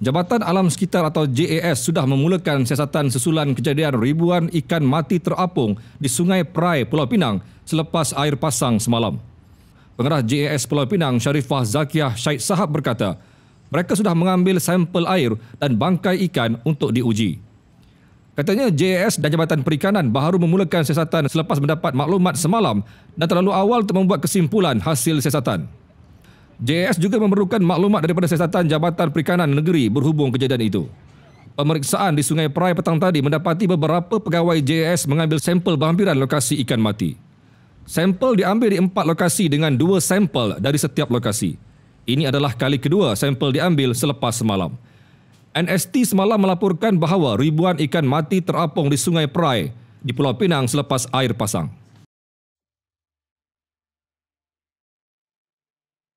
Jabatan Alam Sekitar atau JAS sudah memulakan siasatan sesulan kejadian ribuan ikan mati terapung di Sungai Prai, Pulau Pinang selepas air pasang semalam. Pengarah JAS Pulau Pinang Sharifah Zakiah Syed Sahab berkata, mereka sudah mengambil sampel air dan bangkai ikan untuk diuji. Katanya JAS dan Jabatan Perikanan baru memulakan siasatan selepas mendapat maklumat semalam dan terlalu awal untuk membuat kesimpulan hasil siasatan. JS juga memerlukan maklumat daripada siasatan Jabatan Perikanan Negeri berhubung kejadian itu. Pemeriksaan di Sungai Perai petang tadi mendapati beberapa pegawai JS mengambil sampel berhampiran lokasi ikan mati. Sampel diambil di empat lokasi dengan dua sampel dari setiap lokasi. Ini adalah kali kedua sampel diambil selepas semalam. NST semalam melaporkan bahawa ribuan ikan mati terapung di Sungai Perai di Pulau Pinang selepas air pasang.